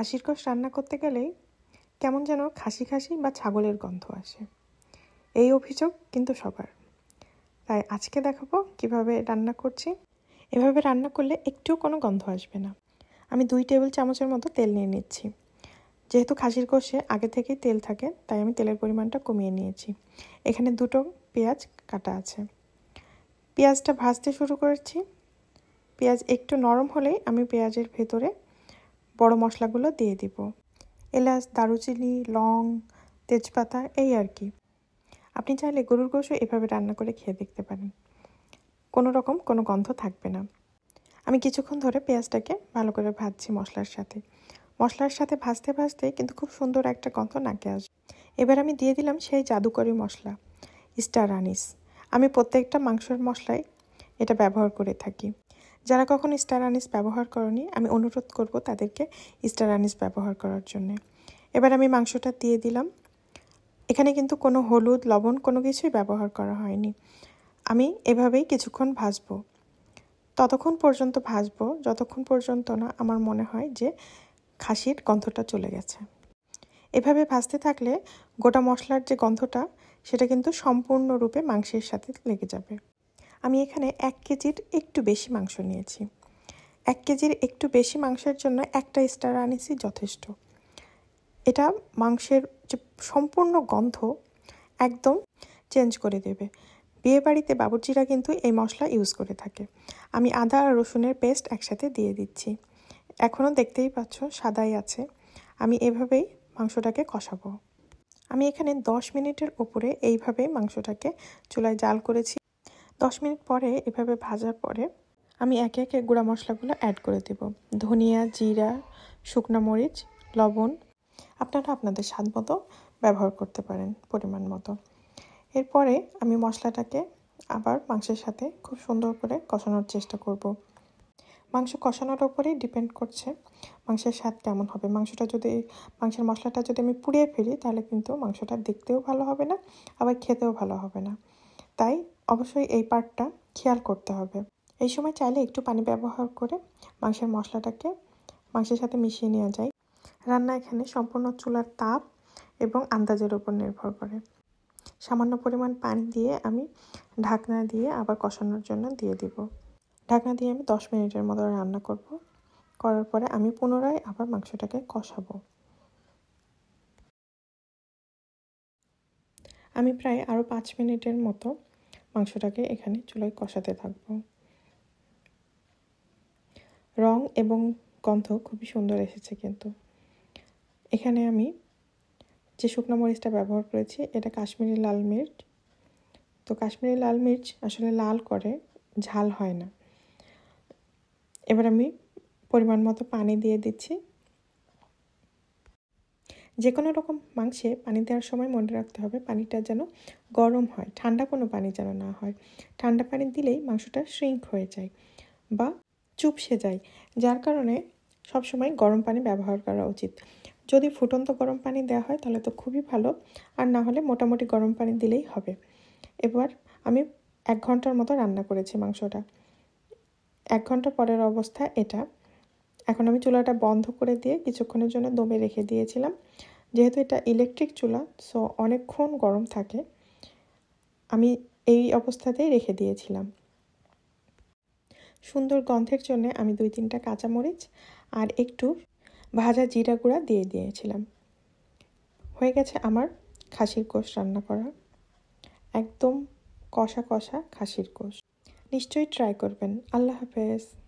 খাসির কষ রান্না করতে গেলেই কেমন যেন খাসি খাসি বা ছাগলের গন্ধ আসে এই অভিযোগ কিন্তু সবার তাই আজকে দেখাবো কিভাবে রান্না করছি এভাবে রান্না করলে একটুও কোনো গন্ধ আসবে না আমি দুই টেবিল চামচের মতো তেল নিয়ে নিচ্ছি যেহেতু খাসির কষে আগে থেকেই তেল থাকে তাই আমি তেলের পরিমাণটা কমিয়ে নিয়েছি এখানে দুটো পেঁয়াজ কাটা আছে পেঁয়াজটা ভাজতে শুরু করেছি পেঁয়াজ একটু নরম হলেই আমি পেঁয়াজের ভেতরে বড় মশলাগুলো দিয়ে দিব এলাচ দারুচিনি লং তেজপাতা এই আর কি আপনি চাইলে গরুর গোশও এভাবে রান্না করে খেয়ে দেখতে পারেন কোনো রকম কোনো গন্ধ থাকবে না আমি কিছুক্ষণ ধরে পেঁয়াজটাকে ভালো করে ভাজছি মশলার সাথে মশলার সাথে ভাজতে ভাজতে কিন্তু খুব সুন্দর একটা গন্ধ নাকে আসবে এবার আমি দিয়ে দিলাম সেই জাদুকরি মশলা স্টার আনিস আমি প্রত্যেকটা মাংসের মশলায় এটা ব্যবহার করে থাকি যারা কখনো স্টার আনিস ব্যবহার করনি আমি অনুরোধ করব তাদেরকে স্টার আনিস ব্যবহার করার জন্যে এবার আমি মাংসটা দিয়ে দিলাম এখানে কিন্তু কোনো হলুদ লবণ কোনো কিছুই ব্যবহার করা হয়নি আমি এভাবেই কিছুক্ষণ ভাজবো ততক্ষণ পর্যন্ত ভাজবো যতক্ষণ পর্যন্ত না আমার মনে হয় যে খাসির গন্ধটা চলে গেছে এভাবে ভাজতে থাকলে গোটা মশলার যে গন্ধটা সেটা কিন্তু সম্পূর্ণরূপে মাংসের সাথে লেগে যাবে আমি এখানে এক কেজির একটু বেশি মাংস নিয়েছি এক কেজির একটু বেশি মাংসের জন্য একটা স্টার আনিছি যথেষ্ট এটা মাংসের যে সম্পূর্ণ গন্ধ একদম চেঞ্জ করে দেবে বিয়েবাড়িতে বাবুর্চিরা কিন্তু এই মশলা ইউজ করে থাকে আমি আদা আর রসুনের পেস্ট একসাথে দিয়ে দিচ্ছি এখনও দেখতেই পাচ্ছ সাদাই আছে আমি এভাবেই মাংসটাকে কষাবো আমি এখানে দশ মিনিটের ওপরে এইভাবেই মাংসটাকে চুলায় জাল করেছি দশ মিনিট পরে এভাবে ভাজার পরে আমি একে একে গুঁড়া মশলাগুলো অ্যাড করে দেব ধনিয়া জিরা শুকনো মরিচ লবণ আপনারা আপনাদের স্বাদ মতো ব্যবহার করতে পারেন পরিমাণ মতো এরপরে আমি মশলাটাকে আবার মাংসের সাথে খুব সুন্দর করে কষানোর চেষ্টা করব মাংস কষানোর ওপরেই ডিপেন্ড করছে মাংসের স্বাদ কেমন হবে মাংসটা যদি মাংসের মশলাটা যদি আমি পুড়িয়ে ফেলি তাহলে কিন্তু মাংসটা দেখতেও ভালো হবে না আবার খেতেও ভালো হবে না তাই অবশ্যই এই পার্টটা খেয়াল করতে হবে এই সময় চাইলে একটু পানি ব্যবহার করে মাংসের মশলাটাকে মাংসের সাথে মিশিয়ে নেওয়া যায় রান্না এখানে সম্পূর্ণ চুলার তাপ এবং আন্দাজের উপর নির্ভর করে সামান্য পরিমাণ পানি দিয়ে আমি ঢাকনা দিয়ে আবার কষানোর জন্য দিয়ে দিব ঢাকনা দিয়ে আমি দশ মিনিটের মতো রান্না করব করার পরে আমি পুনরায় আবার মাংসটাকে কষাবো আমি প্রায় আরও পাঁচ মিনিটের মতো মাংসটাকে এখানে চুলোয় কষাতে থাকব রং এবং গন্ধ খুবই সুন্দর এসেছে কিন্তু এখানে আমি যে শুকনো মরিচটা ব্যবহার করেছি এটা কাশ্মীরি লাল মির্চ তো কাশ্মীরি লাল মির্চ আসলে লাল করে ঝাল হয় না এবার আমি পরিমাণ মতো পানি দিয়ে দিচ্ছি যে কোনো রকম মাংসে পানি দেওয়ার সময় মনে রাখতে হবে পানিটা যেন গরম হয় ঠান্ডা কোনো পানি যেন না হয় ঠান্ডা পানি দিলেই মাংসটা শ্রিঙ্ক হয়ে যায় বা চুপসে যায় যার কারণে সবসময় গরম পানি ব্যবহার করা উচিত যদি ফুটন্ত গরম পানি দেওয়া হয় তাহলে তো খুবই ভালো আর না হলে মোটামুটি গরম পানি দিলেই হবে এবার আমি এক ঘন্টার মতো রান্না করেছি মাংসটা এক ঘন্টা পরের অবস্থা এটা এখন আমি চুলাটা বন্ধ করে দিয়ে কিছুক্ষণের জন্য দমে রেখে দিয়েছিলাম যেহেতু এটা ইলেকট্রিক চুলা সো অনেকক্ষণ গরম থাকে আমি এই অবস্থাতেই রেখে দিয়েছিলাম সুন্দর গন্ধের জন্য আমি দুই তিনটা কাঁচামরিচ আর একটু ভাজা জিরা গুঁড়া দিয়ে দিয়েছিলাম হয়ে গেছে আমার খাসির কোষ রান্না করা একদম কষা কষা খাসির কোষ নিশ্চয়ই ট্রাই করবেন আল্লাহ হাফেজ